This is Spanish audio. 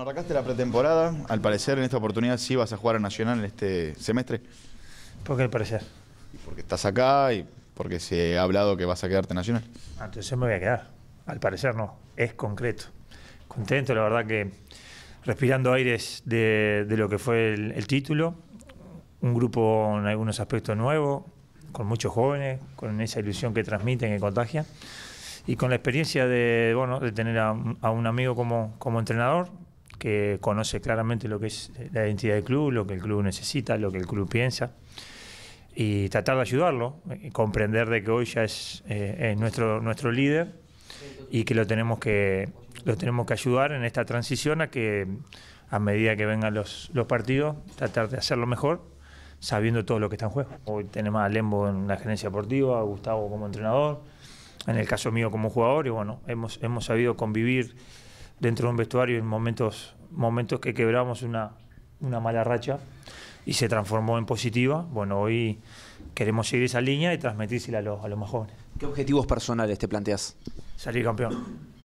Bueno, arrancaste la pretemporada. Al parecer, en esta oportunidad sí vas a jugar a Nacional en este semestre. ¿Por qué al parecer? porque estás acá y porque se ha hablado que vas a quedarte en Nacional. Ah, entonces me voy a quedar. Al parecer no. Es concreto. Contento, la verdad que respirando aires de, lo que fue el, título. Un grupo en algunos aspectos nuevo, con muchos jóvenes, con esa ilusión que transmiten, que contagian y con la experiencia de, bueno, de tener a, a un amigo como, como entrenador, que conoce claramente lo que es la identidad del club, lo que el club necesita, lo que el club piensa, y tratar de ayudarlo, eh, comprender de que hoy ya eh, es, nuestro, nuestro líder y que lo tenemos que lo tenemos que ayudar en esta transición a que a medida que vengan los, los partidos, tratar de hacerlo mejor, sabiendo todo lo que está en juego. Hoy tenemos a Lembo en la gerencia deportiva, a Gustavo como entrenador, en el caso mío como jugador, y bueno, hemos, hemos sabido convivir dentro de un vestuario en momentos momentos que quebramos una, una mala racha y se transformó en positiva. Bueno, hoy queremos seguir esa línea y transmitírsela a los, a los más jóvenes. ¿Qué objetivos personales te planteas? Salir campeón.